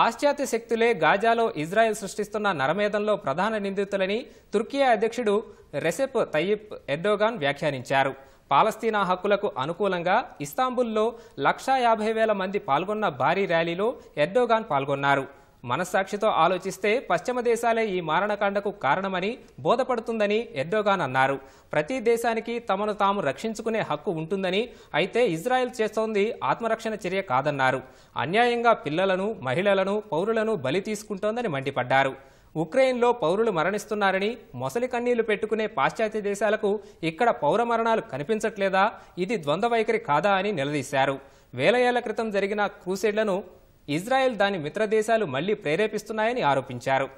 పాశ్చాత్య శక్తులే గాజాలో ఇజ్రాయెల్ సృష్టిస్తున్న నరమేధంలో ప్రధాన నిందితులని తుర్కియా అధ్యక్షుడు రెసెప్ తయ్యిప్ ఎర్డోగాన్ వ్యాఖ్యానించారు పాలస్తీనా హక్కులకు అనుకూలంగా ఇస్తాంబుల్లో లక్షా యాభై వేల మంది పాల్గొన్న భారీ ర్యాలీలో ఎర్డోగాన్ పాల్గొన్నారు మనస్సాక్షితో ఆలోచిస్తే పశ్చిమ దేశాలే ఈ మారణకాండకు కారణమని బోధపడుతుందని ఎర్డోగాన్ అన్నారు ప్రతి దేశానికి తమను తాము రక్షించుకునే హక్కు ఉంటుందని అయితే ఇజ్రాయెల్ చేస్తోంది ఆత్మరక్షణ చర్య కాదన్నారు అన్యాయంగా పిల్లలను మహిళలను పౌరులను బలి తీసుకుంటోందని మండిపడ్డారు ఉక్రెయిన్లో పౌరులు మరణిస్తున్నారని మొసలి కన్నీళ్లు పెట్టుకునే పాశ్చాత్య దేశాలకు ఇక్కడ పౌర మరణాలు కనిపించట్లేదా ఇది ద్వంద్వ వైఖరి కాదా అని నిలదీశారు వేల ఏళ్ల క్రితం జరిగిన క్రూసేడ్లను ఇజ్రాయెల్ దాని మిత్రదేశాలు మళ్లీ ప్రేరేపిస్తున్నాయని ఆరోపించారు